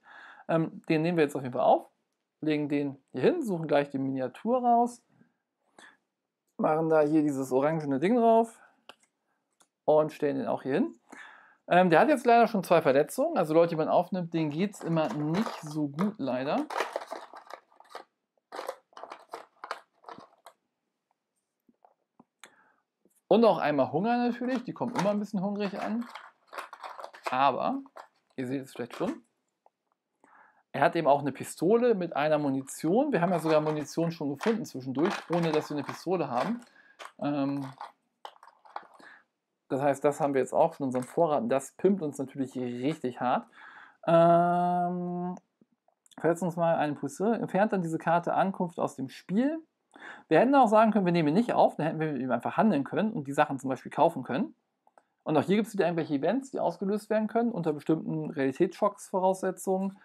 Ähm, den nehmen wir jetzt auf jeden Fall auf. Legen den hier hin, suchen gleich die Miniatur raus. Machen da hier dieses orangene Ding drauf. Und stellen den auch hier hin. Ähm, der hat jetzt leider schon zwei Verletzungen. Also Leute, die man aufnimmt, denen geht es immer nicht so gut leider. Und auch einmal Hunger natürlich. Die kommen immer ein bisschen hungrig an. Aber, ihr seht es vielleicht schon, er hat eben auch eine Pistole mit einer Munition. Wir haben ja sogar Munition schon gefunden zwischendurch, ohne dass wir eine Pistole haben. Ähm, das heißt, das haben wir jetzt auch schon in unserem Vorrat. Das pimmt uns natürlich richtig hart. Ähm, Verletzt uns mal einen Pusse. Entfernt dann diese Karte Ankunft aus dem Spiel. Wir hätten auch sagen können, wir nehmen ihn nicht auf, dann hätten wir mit ihm einfach handeln können und die Sachen zum Beispiel kaufen können. Und auch hier gibt es wieder irgendwelche Events, die ausgelöst werden können, unter bestimmten Realitätsschocks-Voraussetzungen.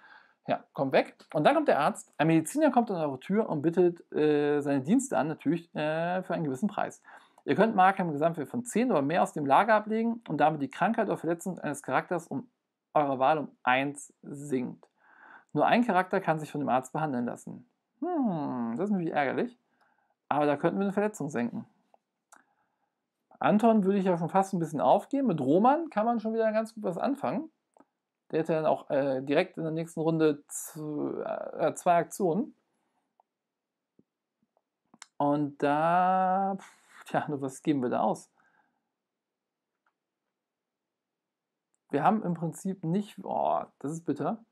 Ja, kommt weg. Und dann kommt der Arzt. Ein Mediziner kommt an eure Tür und bittet äh, seine Dienste an, natürlich äh, für einen gewissen Preis. Ihr könnt Marker im Gesamtwert von 10 oder mehr aus dem Lager ablegen und damit die Krankheit oder Verletzung eines Charakters um eure Wahl um 1 sinkt. Nur ein Charakter kann sich von dem Arzt behandeln lassen. Hm, das ist natürlich ärgerlich. Aber da könnten wir eine Verletzung senken. Anton würde ich ja schon fast ein bisschen aufgeben. Mit Roman kann man schon wieder ganz gut was anfangen. Der hätte dann auch äh, direkt in der nächsten Runde äh, zwei Aktionen. Und da. Pff, Tja, nur was geben wir da aus? Wir haben im Prinzip nicht, oh, das ist bitter.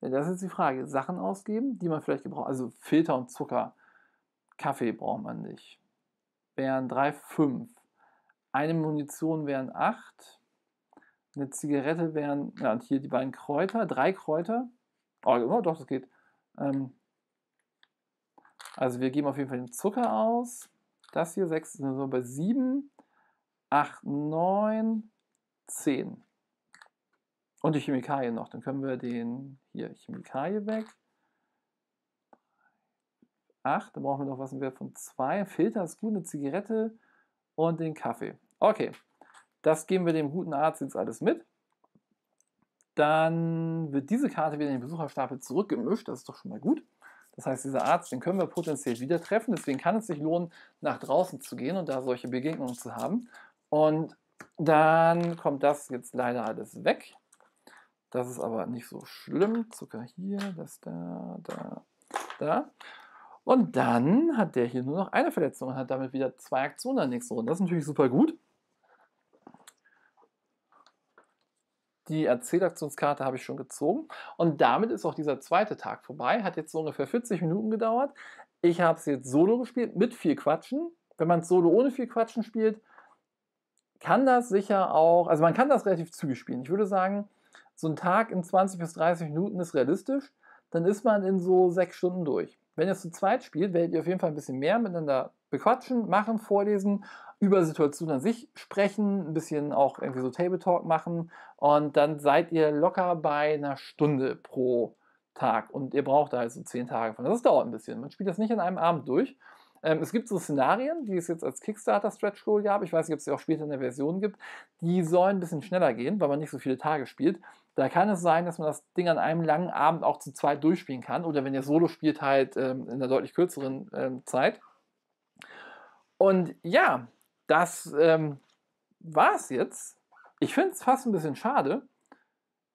Ja, das ist jetzt die Frage. Sachen ausgeben, die man vielleicht gebraucht. Also Filter und Zucker. Kaffee braucht man nicht. Wären 3, 5. Eine Munition wären 8. Eine Zigarette wären, ja, und hier die beiden Kräuter, drei Kräuter. Oh, oh doch, das geht. Ähm, also wir geben auf jeden Fall den Zucker aus. Das hier 6 sind wir bei 7, 8, 9, 10. Und die Chemikalie noch. Dann können wir den hier Chemikalie weg. 8, dann brauchen wir noch was im Wert von 2. Filter ist gut, eine Zigarette und den Kaffee. Okay, das geben wir dem guten Arzt jetzt alles mit. Dann wird diese Karte wieder in den Besucherstapel zurückgemischt, das ist doch schon mal gut. Das heißt, dieser Arzt, den können wir potenziell wieder treffen. Deswegen kann es sich lohnen, nach draußen zu gehen und da solche Begegnungen zu haben. Und dann kommt das jetzt leider alles weg. Das ist aber nicht so schlimm. Zucker hier, das da, da, da. Und dann hat der hier nur noch eine Verletzung und hat damit wieder zwei Aktionen in der nächsten Runde. Das ist natürlich super gut. Die Erzählaktionskarte habe ich schon gezogen. Und damit ist auch dieser zweite Tag vorbei. Hat jetzt so ungefähr 40 Minuten gedauert. Ich habe es jetzt solo gespielt, mit viel Quatschen. Wenn man es solo ohne viel Quatschen spielt, kann das sicher auch, also man kann das relativ zügig spielen. Ich würde sagen, so ein Tag in 20 bis 30 Minuten ist realistisch. Dann ist man in so sechs Stunden durch. Wenn ihr es zu zweit spielt, werdet ihr auf jeden Fall ein bisschen mehr miteinander bequatschen, machen, vorlesen über Situationen an sich sprechen, ein bisschen auch irgendwie so Table Talk machen und dann seid ihr locker bei einer Stunde pro Tag und ihr braucht da halt so zehn Tage von. Das dauert ein bisschen. Man spielt das nicht in einem Abend durch. Ähm, es gibt so Szenarien, die es jetzt als Kickstarter-Stretch Goal gab. Ich weiß nicht, ob es sie auch später in der Version gibt. Die sollen ein bisschen schneller gehen, weil man nicht so viele Tage spielt. Da kann es sein, dass man das Ding an einem langen Abend auch zu zweit durchspielen kann oder wenn ihr Solo spielt, halt ähm, in einer deutlich kürzeren ähm, Zeit. Und ja, das ähm, war es jetzt. Ich finde es fast ein bisschen schade.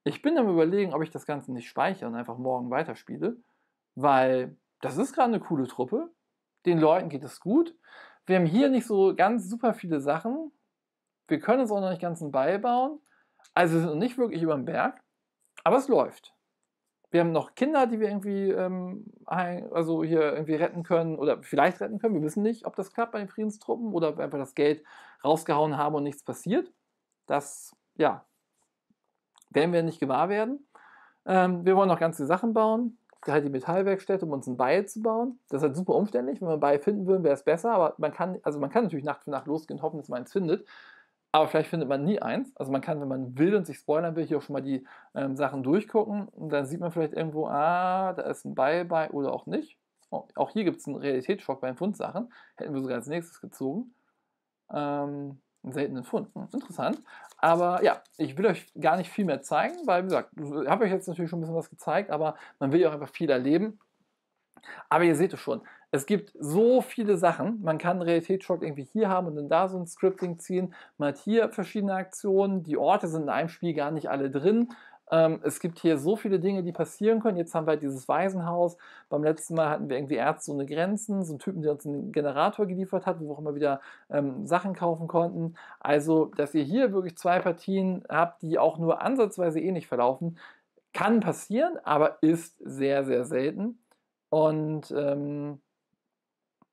Ich bin am überlegen, ob ich das Ganze nicht speichere und einfach morgen weiterspiele, weil das ist gerade eine coole Truppe. Den Leuten geht es gut. Wir haben hier nicht so ganz super viele Sachen. Wir können uns auch noch nicht ganz einen Ball bauen. Also sind wir nicht wirklich über den Berg, aber es läuft. Wir haben noch Kinder, die wir irgendwie ähm, also hier irgendwie retten können oder vielleicht retten können. Wir wissen nicht, ob das klappt bei den Friedenstruppen oder ob wir einfach das Geld rausgehauen haben und nichts passiert. Das, ja, werden wir nicht gewahr werden. Ähm, wir wollen noch ganze Sachen bauen, halt die Metallwerkstätte, um uns ein Beil zu bauen. Das ist halt super umständlich. Wenn wir ein Beil finden würden, wäre es besser, aber man kann, also man kann natürlich Nacht für Nacht losgehen und hoffen, dass man eins findet. Aber vielleicht findet man nie eins. Also man kann, wenn man will und sich spoilern will, hier auch schon mal die ähm, Sachen durchgucken. Und dann sieht man vielleicht irgendwo, ah, da ist ein Bye bei oder auch nicht. Oh, auch hier gibt es einen Realitätsschock bei den Fundsachen. Hätten wir sogar als nächstes gezogen. Ähm, einen seltenen Fund. Hm, interessant. Aber ja, ich will euch gar nicht viel mehr zeigen, weil, wie gesagt, ich habe euch jetzt natürlich schon ein bisschen was gezeigt, aber man will ja auch einfach viel erleben. Aber ihr seht es schon, es gibt so viele Sachen. Man kann Realitätsschock irgendwie hier haben und dann da so ein Scripting ziehen. Man hat hier verschiedene Aktionen. Die Orte sind in einem Spiel gar nicht alle drin. Ähm, es gibt hier so viele Dinge, die passieren können. Jetzt haben wir halt dieses Waisenhaus. Beim letzten Mal hatten wir irgendwie Ärzte ohne Grenzen, so einen Typen, der uns einen Generator geliefert hat, wo wir auch immer wieder ähm, Sachen kaufen konnten. Also, dass ihr hier wirklich zwei Partien habt, die auch nur ansatzweise ähnlich verlaufen, kann passieren, aber ist sehr, sehr selten. Und ähm,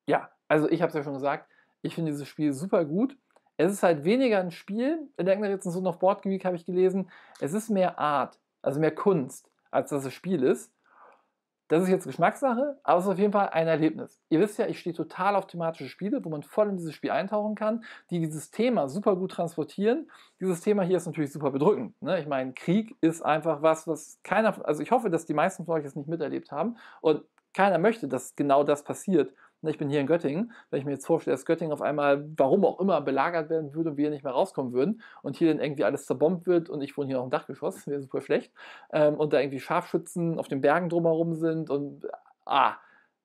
ja, also ich habe es ja schon gesagt, ich finde dieses Spiel super gut. Es ist halt weniger ein Spiel, in irgendeiner Rezension auf Board Geek habe ich gelesen, es ist mehr Art, also mehr Kunst, als dass es Spiel ist. Das ist jetzt Geschmackssache, aber es ist auf jeden Fall ein Erlebnis. Ihr wisst ja, ich stehe total auf thematische Spiele, wo man voll in dieses Spiel eintauchen kann, die dieses Thema super gut transportieren. Dieses Thema hier ist natürlich super bedrückend. Ne? Ich meine, Krieg ist einfach was, was keiner, also ich hoffe, dass die meisten von euch es nicht miterlebt haben und keiner möchte, dass genau das passiert. Ne, ich bin hier in Göttingen. Wenn ich mir jetzt vorstelle, dass Göttingen auf einmal, warum auch immer, belagert werden würde und wir nicht mehr rauskommen würden und hier dann irgendwie alles zerbombt wird und ich wohne hier auf dem Dachgeschoss, wäre super schlecht. Ähm, und da irgendwie Scharfschützen auf den Bergen drumherum sind und ah,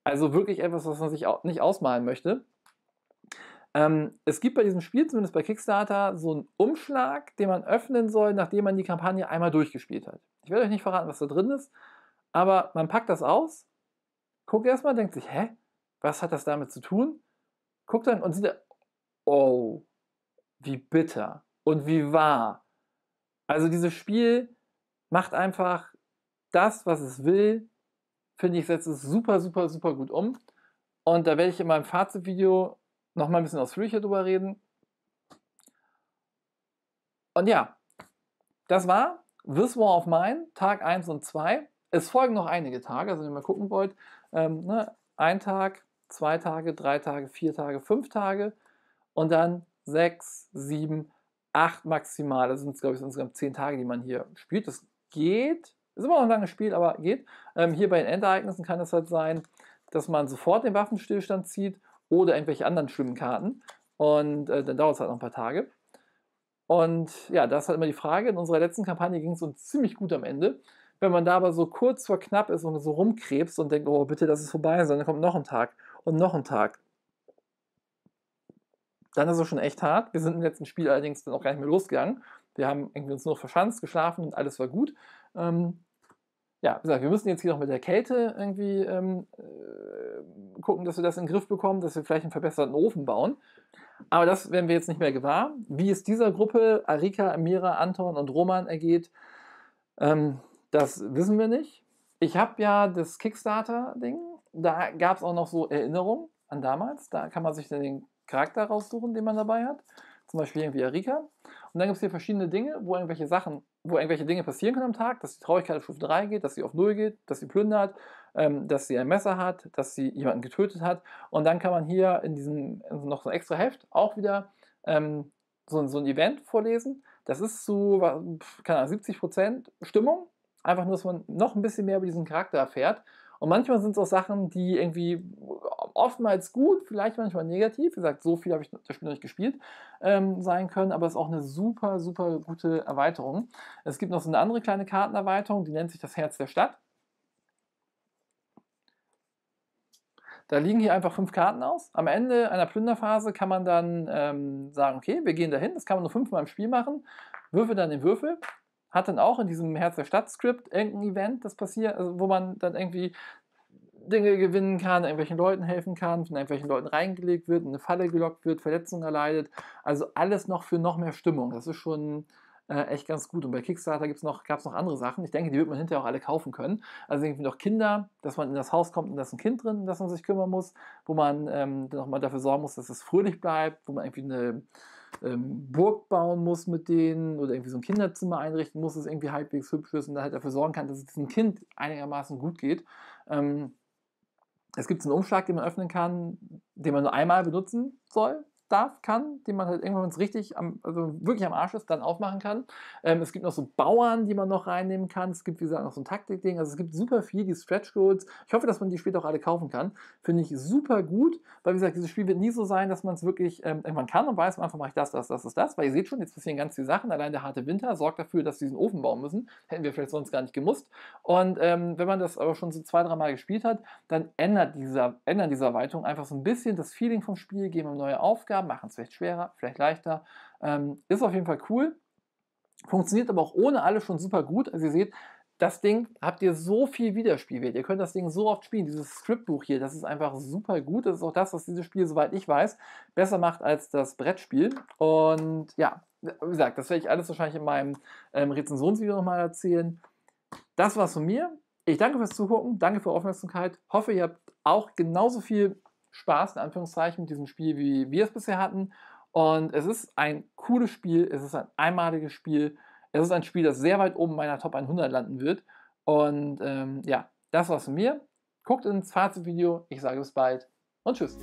also wirklich etwas, was man sich auch nicht ausmalen möchte. Ähm, es gibt bei diesem Spiel, zumindest bei Kickstarter, so einen Umschlag, den man öffnen soll, nachdem man die Kampagne einmal durchgespielt hat. Ich werde euch nicht verraten, was da drin ist, aber man packt das aus, guckt erstmal, denkt sich, hä? Was hat das damit zu tun? Guckt dann und sieht, dann, oh, wie bitter und wie wahr. Also dieses Spiel macht einfach das, was es will. Finde ich, setzt es super, super, super gut um. Und da werde ich in meinem Fazitvideo nochmal ein bisschen ausführlicher drüber reden. Und ja, das war This War of Mine, Tag 1 und 2. Es folgen noch einige Tage, also wenn ihr mal gucken wollt. Ähm, ne, ein Tag, zwei Tage, drei Tage, vier Tage, fünf Tage und dann sechs, sieben, acht maximal. Das sind, glaube ich, insgesamt zehn Tage, die man hier spielt. Das geht. Ist immer noch ein langes Spiel, aber geht. Ähm, hier bei den Endereignissen kann es halt sein, dass man sofort den Waffenstillstand zieht oder irgendwelche anderen schlimmen Karten. Und äh, dann dauert es halt noch ein paar Tage. Und ja, das ist halt immer die Frage. In unserer letzten Kampagne ging es uns ziemlich gut am Ende. Wenn man da aber so kurz vor knapp ist und so rumkrebst und denkt, oh bitte, das ist vorbei sondern dann kommt noch ein Tag und noch einen Tag. Dann ist es schon echt hart. Wir sind im letzten Spiel allerdings dann auch gar nicht mehr losgegangen. Wir haben irgendwie uns nur verschanzt, geschlafen und alles war gut. Ähm, ja, wie gesagt, wir müssen jetzt hier noch mit der Kälte irgendwie ähm, äh, gucken, dass wir das in den Griff bekommen, dass wir vielleicht einen verbesserten Ofen bauen. Aber das werden wir jetzt nicht mehr gewahr. Wie es dieser Gruppe, Arika, Amira, Anton und Roman ergeht, ähm, das wissen wir nicht. Ich habe ja das Kickstarter-Ding da gab es auch noch so Erinnerungen an damals. Da kann man sich dann den Charakter raussuchen, den man dabei hat. Zum Beispiel irgendwie Erika. Und dann gibt es hier verschiedene Dinge, wo irgendwelche Sachen, wo irgendwelche Dinge passieren können am Tag, dass die Traurigkeit auf Stufe 3 geht, dass sie auf 0 geht, dass sie plündert, ähm, dass sie ein Messer hat, dass sie jemanden getötet hat. Und dann kann man hier in diesem in noch so ein extra Heft auch wieder ähm, so, so ein Event vorlesen. Das ist zu, keine Ahnung, 70% Stimmung. Einfach nur, dass man noch ein bisschen mehr über diesen Charakter erfährt und manchmal sind es auch Sachen, die irgendwie oftmals gut, vielleicht manchmal negativ, wie gesagt, so viel habe ich das Spiel noch nicht gespielt, ähm, sein können, aber es ist auch eine super, super gute Erweiterung. Es gibt noch so eine andere kleine Kartenerweiterung, die nennt sich das Herz der Stadt. Da liegen hier einfach fünf Karten aus. Am Ende einer Plünderphase kann man dann ähm, sagen, okay, wir gehen dahin. Das kann man nur fünfmal im Spiel machen. würfel dann den Würfel hat dann auch in diesem Herz der Stadt-Skript irgendein Event, das passiert, also wo man dann irgendwie Dinge gewinnen kann, irgendwelchen Leuten helfen kann, von irgendwelchen Leuten reingelegt wird, in eine Falle gelockt wird, Verletzungen erleidet. Also alles noch für noch mehr Stimmung. Das ist schon äh, echt ganz gut. Und bei Kickstarter noch, gab es noch andere Sachen. Ich denke, die wird man hinterher auch alle kaufen können. Also irgendwie noch Kinder, dass man in das Haus kommt und da ist ein Kind drin, das man sich kümmern muss, wo man ähm, nochmal dafür sorgen muss, dass es fröhlich bleibt, wo man irgendwie eine ähm, Burg bauen muss mit denen oder irgendwie so ein Kinderzimmer einrichten muss, das irgendwie halbwegs hübsch ist und dann halt dafür sorgen kann, dass es diesem Kind einigermaßen gut geht. Ähm, es gibt einen Umschlag, den man öffnen kann, den man nur einmal benutzen soll, darf, kann, den man halt irgendwann, wenn es richtig, am, also wirklich am Arsch ist, dann aufmachen kann. Ähm, es gibt noch so Bauern, die man noch reinnehmen kann. Es gibt, wie gesagt, noch so ein Taktikding. Also es gibt super viel, die Stretch Goals. Ich hoffe, dass man die später auch alle kaufen kann. Finde ich super gut, weil, wie gesagt, dieses Spiel wird nie so sein, dass man es wirklich ähm, irgendwann kann und weiß, am Anfang mache ich das, das, das, das, das. Weil ihr seht schon, jetzt passieren ganz viele Sachen. Allein der harte Winter sorgt dafür, dass wir diesen Ofen bauen müssen. Hätten wir vielleicht sonst gar nicht gemusst. Und ähm, wenn man das aber schon so zwei, drei Mal gespielt hat, dann ändert dieser, ändern diese Erweiterung einfach so ein bisschen das Feeling vom Spiel, geben neue Aufgaben leichter, machen es vielleicht schwerer, vielleicht leichter. Ähm, ist auf jeden Fall cool. Funktioniert aber auch ohne alles schon super gut. Also ihr seht, das Ding habt ihr so viel Wiederspielwert. Ihr könnt das Ding so oft spielen. Dieses Scriptbuch hier, das ist einfach super gut. Das ist auch das, was dieses Spiel, soweit ich weiß, besser macht als das Brettspiel. Und ja, wie gesagt, das werde ich alles wahrscheinlich in meinem ähm, Rezensionsvideo nochmal erzählen. Das war's von mir. Ich danke fürs Zugucken, danke für eure Aufmerksamkeit. Hoffe, ihr habt auch genauso viel Spaß, in Anführungszeichen, mit diesem Spiel, wie wir es bisher hatten. Und es ist ein cooles Spiel, es ist ein einmaliges Spiel, es ist ein Spiel, das sehr weit oben meiner Top 100 landen wird. Und ähm, ja, das war's von mir. Guckt ins Fazitvideo, ich sage bis bald und tschüss.